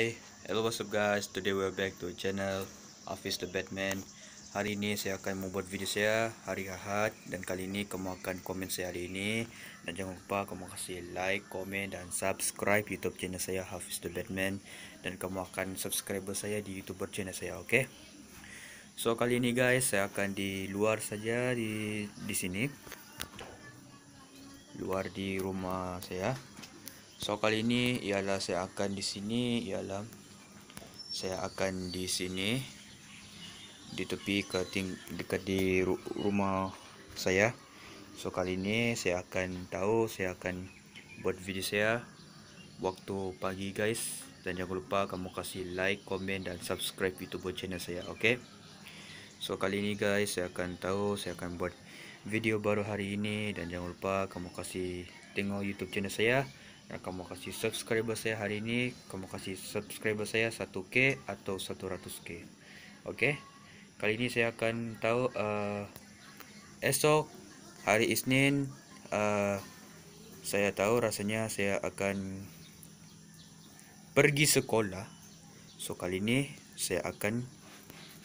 Hi, hello what's up guys Today we're back to channel Office the Batman Hari ini saya akan membuat video saya Hari Ahad Dan kali ini kamu akan komen saya hari ini Dan jangan lupa kamu kasih like, komen dan subscribe Youtube channel saya Office the Batman Dan kamu akan subscriber saya di youtuber channel saya okay? So kali ini guys saya akan di luar saja di di sini Luar di rumah saya So kali ini ialah saya akan di sini ialah saya akan di sini di tepi ke ting, dekat di ru, rumah saya. So kali ini saya akan tahu saya akan buat video saya waktu pagi guys dan jangan lupa kamu kasih like, komen dan subscribe YouTube channel saya, okey? So kali ini guys saya akan tahu saya akan buat video baru hari ini dan jangan lupa kamu kasih tengok YouTube channel saya. Rekam ya, mau kasih subscriber saya hari ini, kamu kasih subscriber saya 1k atau 100k. Oke. Okay? Kali ini saya akan tahu uh, esok hari Isnin uh, saya tahu rasanya saya akan pergi sekolah. So kali ini saya akan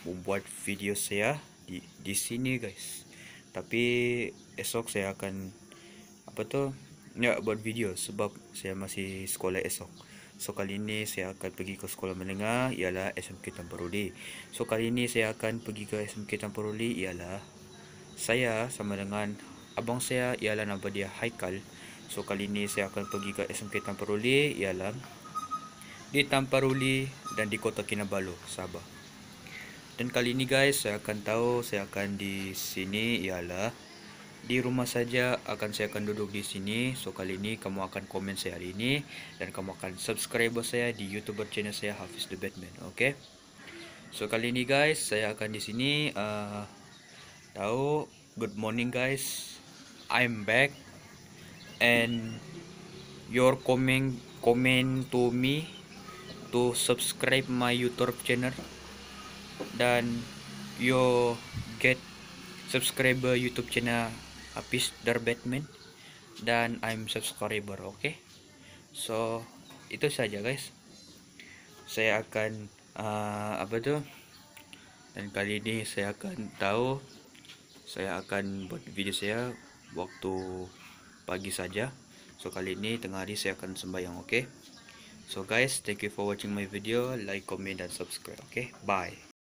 membuat video saya di di sini guys. Tapi esok saya akan apa tu? Ya buat video sebab saya masih sekolah esok. So kali ini saya akan pergi ke sekolah menengah ialah SMK Tamparoli. So kali ini saya akan pergi ke SMK Tamparoli ialah saya sama dengan abang saya ialah nama dia Haikal. So kali ini saya akan pergi ke SMK Tamparoli ialah di Tamparoli dan di Kota Kinabalu, Sabah. Dan kali ini guys saya akan tahu saya akan di sini ialah di rumah saja akan saya akan duduk di sini so kali ini kamu akan komen saya hari ini dan kamu akan subscribe saya di youtuber channel saya Hafiz the Batman okay? so kali ini guys saya akan di sini uh, tahu good morning guys i'm back and your comment comment to me to subscribe my youtube channel dan your get subscriber youtube channel habis dar Batman dan I'm subscriber oke okay? so itu saja guys saya akan uh, apa tuh dan kali ini saya akan tahu saya akan buat video saya waktu pagi saja so kali ini tengah hari saya akan sembahyang oke okay? so guys thank you for watching my video like comment dan subscribe oke okay? bye